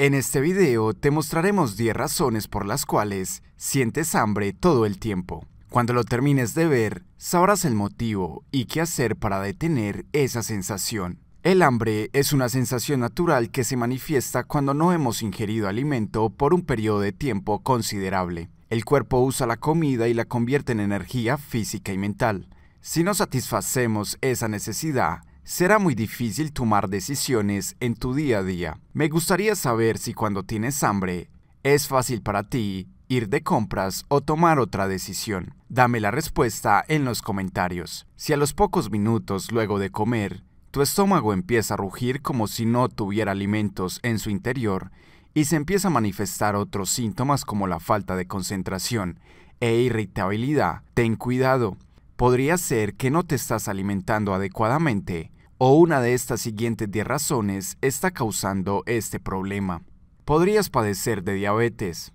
En este video te mostraremos 10 razones por las cuales sientes hambre todo el tiempo. Cuando lo termines de ver, sabrás el motivo y qué hacer para detener esa sensación. El hambre es una sensación natural que se manifiesta cuando no hemos ingerido alimento por un periodo de tiempo considerable. El cuerpo usa la comida y la convierte en energía física y mental. Si no satisfacemos esa necesidad, Será muy difícil tomar decisiones en tu día a día. Me gustaría saber si cuando tienes hambre es fácil para ti ir de compras o tomar otra decisión. Dame la respuesta en los comentarios. Si a los pocos minutos luego de comer, tu estómago empieza a rugir como si no tuviera alimentos en su interior y se empieza a manifestar otros síntomas como la falta de concentración e irritabilidad, ten cuidado. Podría ser que no te estás alimentando adecuadamente o una de estas siguientes 10 razones está causando este problema. Podrías padecer de diabetes.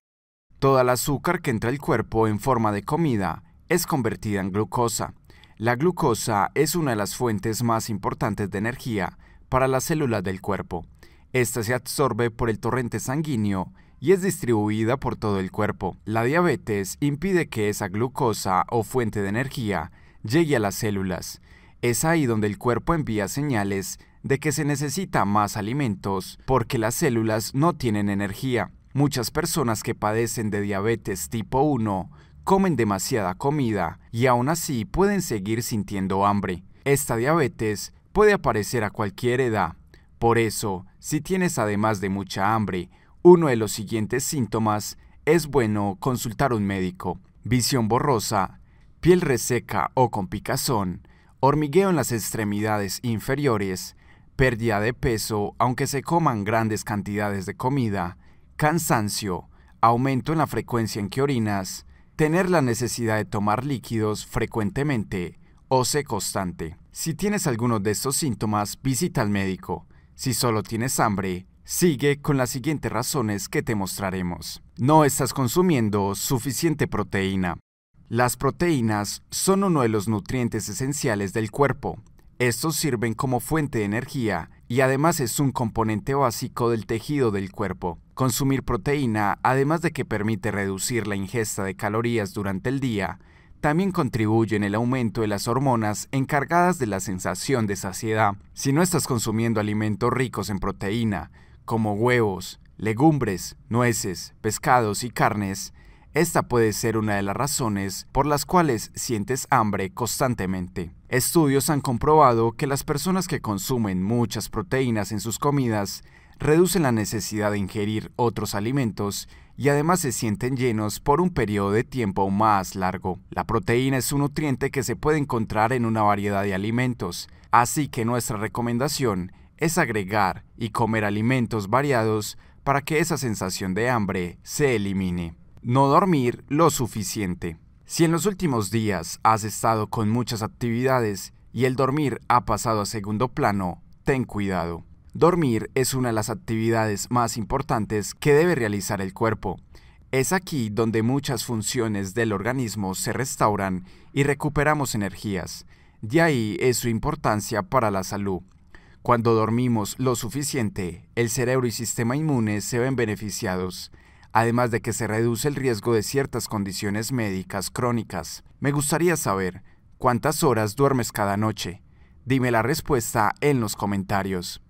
Toda el azúcar que entra al cuerpo en forma de comida es convertida en glucosa. La glucosa es una de las fuentes más importantes de energía para las células del cuerpo. Esta se absorbe por el torrente sanguíneo y es distribuida por todo el cuerpo. La diabetes impide que esa glucosa o fuente de energía llegue a las células es ahí donde el cuerpo envía señales de que se necesita más alimentos porque las células no tienen energía. Muchas personas que padecen de diabetes tipo 1 comen demasiada comida y aún así pueden seguir sintiendo hambre. Esta diabetes puede aparecer a cualquier edad. Por eso, si tienes además de mucha hambre, uno de los siguientes síntomas, es bueno consultar a un médico. Visión borrosa, piel reseca o con picazón, hormigueo en las extremidades inferiores, pérdida de peso aunque se coman grandes cantidades de comida, cansancio, aumento en la frecuencia en que orinas, tener la necesidad de tomar líquidos frecuentemente, se constante. Si tienes alguno de estos síntomas, visita al médico. Si solo tienes hambre, sigue con las siguientes razones que te mostraremos. No estás consumiendo suficiente proteína. Las proteínas son uno de los nutrientes esenciales del cuerpo. Estos sirven como fuente de energía y además es un componente básico del tejido del cuerpo. Consumir proteína, además de que permite reducir la ingesta de calorías durante el día, también contribuye en el aumento de las hormonas encargadas de la sensación de saciedad. Si no estás consumiendo alimentos ricos en proteína, como huevos, legumbres, nueces, pescados y carnes, esta puede ser una de las razones por las cuales sientes hambre constantemente. Estudios han comprobado que las personas que consumen muchas proteínas en sus comidas reducen la necesidad de ingerir otros alimentos y además se sienten llenos por un periodo de tiempo más largo. La proteína es un nutriente que se puede encontrar en una variedad de alimentos, así que nuestra recomendación es agregar y comer alimentos variados para que esa sensación de hambre se elimine. No dormir lo suficiente. Si en los últimos días has estado con muchas actividades y el dormir ha pasado a segundo plano, ten cuidado. Dormir es una de las actividades más importantes que debe realizar el cuerpo. Es aquí donde muchas funciones del organismo se restauran y recuperamos energías. De ahí es su importancia para la salud. Cuando dormimos lo suficiente, el cerebro y sistema inmune se ven beneficiados además de que se reduce el riesgo de ciertas condiciones médicas crónicas. Me gustaría saber, ¿cuántas horas duermes cada noche? Dime la respuesta en los comentarios.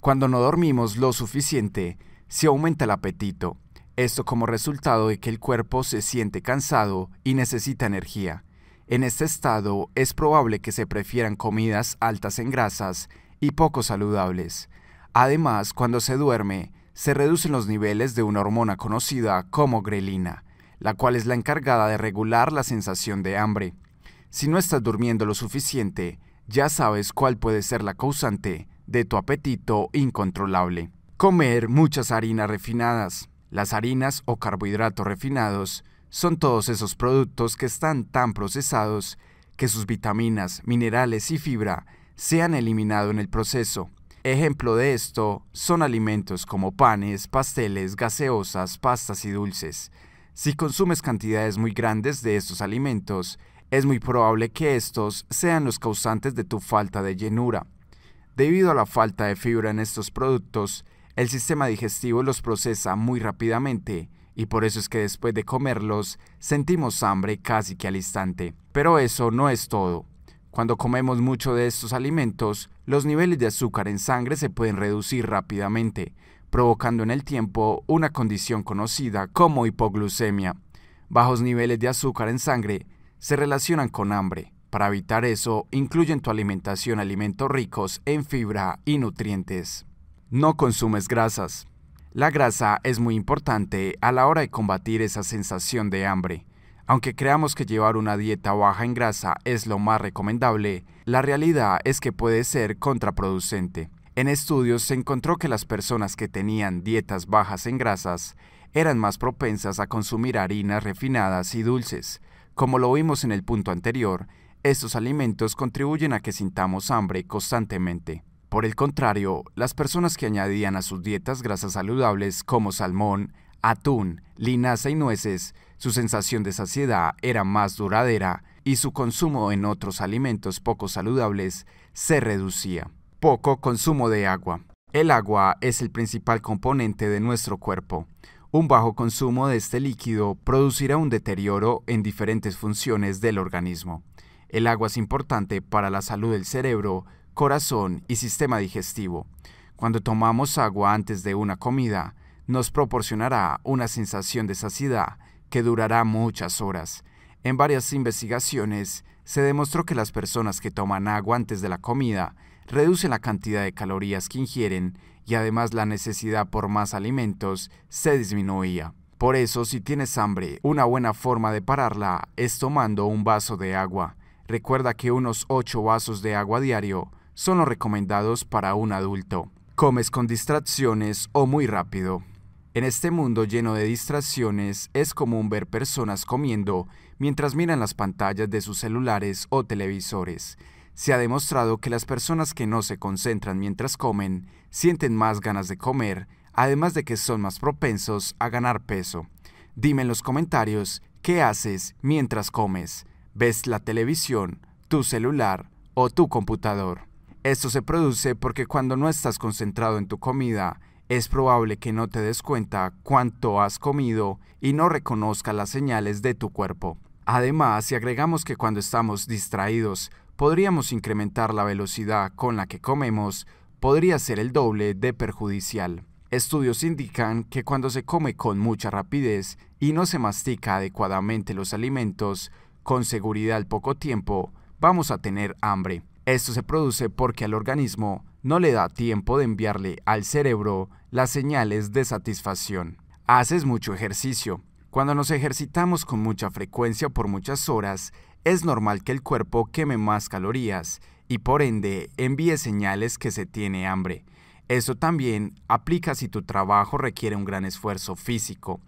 Cuando no dormimos lo suficiente, se aumenta el apetito, esto como resultado de que el cuerpo se siente cansado y necesita energía. En este estado es probable que se prefieran comidas altas en grasas y poco saludables. Además, cuando se duerme, se reducen los niveles de una hormona conocida como grelina, la cual es la encargada de regular la sensación de hambre. Si no estás durmiendo lo suficiente, ya sabes cuál puede ser la causante de tu apetito incontrolable. Comer muchas harinas refinadas. Las harinas o carbohidratos refinados son todos esos productos que están tan procesados que sus vitaminas, minerales y fibra se han eliminado en el proceso, Ejemplo de esto son alimentos como panes, pasteles, gaseosas, pastas y dulces. Si consumes cantidades muy grandes de estos alimentos, es muy probable que estos sean los causantes de tu falta de llenura. Debido a la falta de fibra en estos productos, el sistema digestivo los procesa muy rápidamente y por eso es que después de comerlos sentimos hambre casi que al instante. Pero eso no es todo. Cuando comemos mucho de estos alimentos, los niveles de azúcar en sangre se pueden reducir rápidamente, provocando en el tiempo una condición conocida como hipoglucemia. Bajos niveles de azúcar en sangre se relacionan con hambre. Para evitar eso, incluye en tu alimentación alimentos ricos en fibra y nutrientes. No consumes grasas. La grasa es muy importante a la hora de combatir esa sensación de hambre. Aunque creamos que llevar una dieta baja en grasa es lo más recomendable, la realidad es que puede ser contraproducente. En estudios se encontró que las personas que tenían dietas bajas en grasas eran más propensas a consumir harinas refinadas y dulces. Como lo vimos en el punto anterior, estos alimentos contribuyen a que sintamos hambre constantemente. Por el contrario, las personas que añadían a sus dietas grasas saludables como salmón, atún, linaza y nueces su sensación de saciedad era más duradera y su consumo en otros alimentos poco saludables se reducía. Poco consumo de agua. El agua es el principal componente de nuestro cuerpo. Un bajo consumo de este líquido producirá un deterioro en diferentes funciones del organismo. El agua es importante para la salud del cerebro, corazón y sistema digestivo. Cuando tomamos agua antes de una comida, nos proporcionará una sensación de saciedad que durará muchas horas. En varias investigaciones se demostró que las personas que toman agua antes de la comida reducen la cantidad de calorías que ingieren y además la necesidad por más alimentos se disminuía. Por eso, si tienes hambre, una buena forma de pararla es tomando un vaso de agua. Recuerda que unos 8 vasos de agua diario son los recomendados para un adulto. Comes con distracciones o muy rápido. En este mundo lleno de distracciones es común ver personas comiendo mientras miran las pantallas de sus celulares o televisores. Se ha demostrado que las personas que no se concentran mientras comen sienten más ganas de comer, además de que son más propensos a ganar peso. Dime en los comentarios qué haces mientras comes. ¿Ves la televisión, tu celular o tu computador? Esto se produce porque cuando no estás concentrado en tu comida, es probable que no te des cuenta cuánto has comido y no reconozca las señales de tu cuerpo. Además, si agregamos que cuando estamos distraídos podríamos incrementar la velocidad con la que comemos, podría ser el doble de perjudicial. Estudios indican que cuando se come con mucha rapidez y no se mastica adecuadamente los alimentos, con seguridad al poco tiempo vamos a tener hambre. Esto se produce porque al organismo no le da tiempo de enviarle al cerebro las señales de satisfacción. Haces mucho ejercicio. Cuando nos ejercitamos con mucha frecuencia por muchas horas, es normal que el cuerpo queme más calorías y por ende envíe señales que se tiene hambre. Eso también aplica si tu trabajo requiere un gran esfuerzo físico.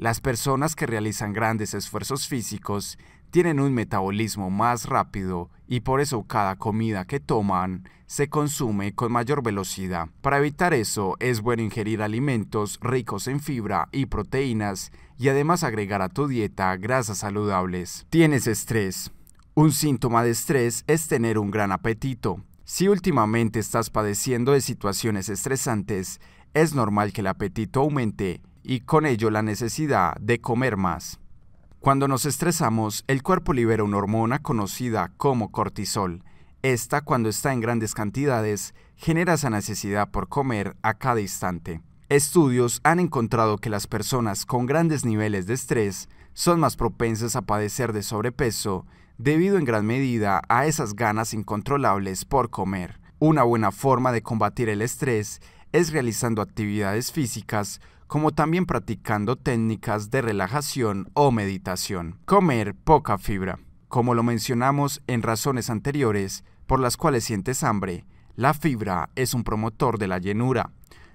Las personas que realizan grandes esfuerzos físicos tienen un metabolismo más rápido y por eso cada comida que toman se consume con mayor velocidad. Para evitar eso es bueno ingerir alimentos ricos en fibra y proteínas y además agregar a tu dieta grasas saludables. Tienes estrés. Un síntoma de estrés es tener un gran apetito. Si últimamente estás padeciendo de situaciones estresantes, es normal que el apetito aumente y con ello la necesidad de comer más. Cuando nos estresamos, el cuerpo libera una hormona conocida como cortisol. Esta, cuando está en grandes cantidades, genera esa necesidad por comer a cada instante. Estudios han encontrado que las personas con grandes niveles de estrés son más propensas a padecer de sobrepeso debido en gran medida a esas ganas incontrolables por comer. Una buena forma de combatir el estrés es realizando actividades físicas como también practicando técnicas de relajación o meditación. Comer poca fibra. Como lo mencionamos en razones anteriores por las cuales sientes hambre, la fibra es un promotor de la llenura.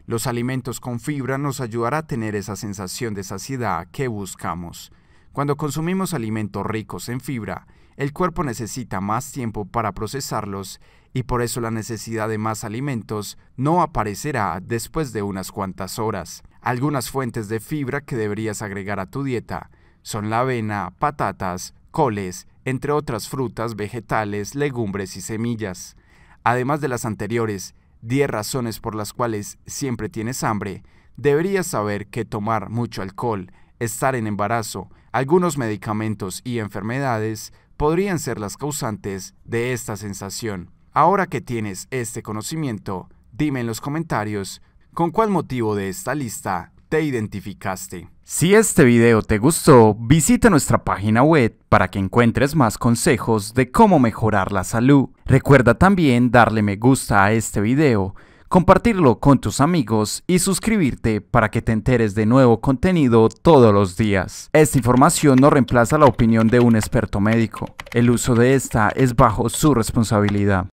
Los alimentos con fibra nos ayudará a tener esa sensación de saciedad que buscamos. Cuando consumimos alimentos ricos en fibra, el cuerpo necesita más tiempo para procesarlos y por eso la necesidad de más alimentos no aparecerá después de unas cuantas horas. Algunas fuentes de fibra que deberías agregar a tu dieta son la avena, patatas, coles, entre otras frutas, vegetales, legumbres y semillas. Además de las anteriores, 10 razones por las cuales siempre tienes hambre, deberías saber que tomar mucho alcohol, estar en embarazo, algunos medicamentos y enfermedades podrían ser las causantes de esta sensación. Ahora que tienes este conocimiento, dime en los comentarios ¿Con cuál motivo de esta lista te identificaste? Si este video te gustó, visita nuestra página web para que encuentres más consejos de cómo mejorar la salud. Recuerda también darle me gusta a este video, compartirlo con tus amigos y suscribirte para que te enteres de nuevo contenido todos los días. Esta información no reemplaza la opinión de un experto médico. El uso de esta es bajo su responsabilidad.